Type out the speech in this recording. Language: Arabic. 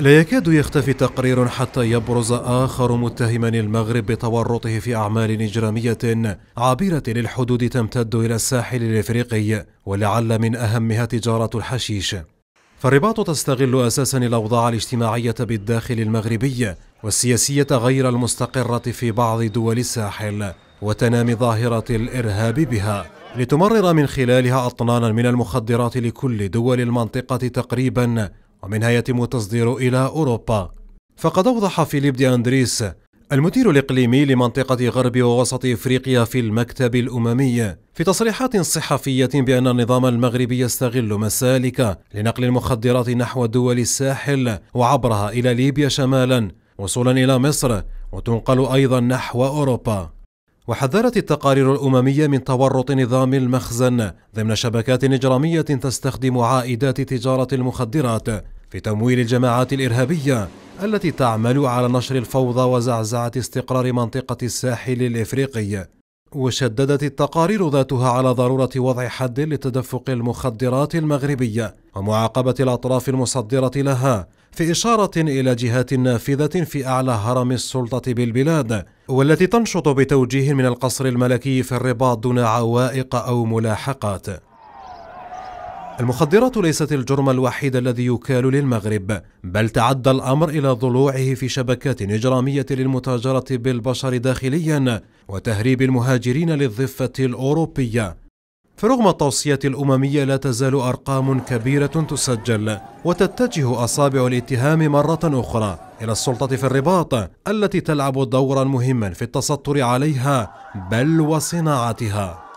لا يكاد يختفي تقرير حتى يبرز آخر متهما المغرب بتورطه في أعمال إجرامية عابرة للحدود تمتد إلى الساحل الإفريقي ولعل من أهمها تجارة الحشيش فالرباط تستغل أساسا الأوضاع الاجتماعية بالداخل المغربي والسياسية غير المستقرة في بعض دول الساحل وتنامي ظاهرة الإرهاب بها لتمرر من خلالها أطنانا من المخدرات لكل دول المنطقة تقريبا ومنها يتم التصدير إلى أوروبا فقد أوضح فيليب دي أندريس المدير الإقليمي لمنطقة غرب ووسط إفريقيا في المكتب الأممي في تصريحات صحفية بأن النظام المغربي يستغل مسالك لنقل المخدرات نحو دول الساحل وعبرها إلى ليبيا شمالا وصولا إلى مصر وتنقل أيضا نحو أوروبا وحذرت التقارير الأممية من تورط نظام المخزن ضمن شبكات إجرامية تستخدم عائدات تجارة المخدرات في تمويل الجماعات الإرهابية التي تعمل على نشر الفوضى وزعزعة استقرار منطقة الساحل الإفريقي وشددت التقارير ذاتها على ضرورة وضع حد لتدفق المخدرات المغربية ومعاقبة الأطراف المصدرة لها في إشارة إلى جهات نافذة في أعلى هرم السلطة بالبلاد والتي تنشط بتوجيه من القصر الملكي في الرباط دون عوائق أو ملاحقات المخدرات ليست الجرم الوحيد الذي يكال للمغرب بل تعدى الأمر إلى ضلوعه في شبكات إجرامية للمتاجرة بالبشر داخليا وتهريب المهاجرين للضفة الأوروبية فرغم التوصية الأممية لا تزال أرقام كبيرة تسجل وتتجه أصابع الاتهام مرة أخرى إلى السلطة في الرباط التي تلعب دورا مهما في التستر عليها بل وصناعتها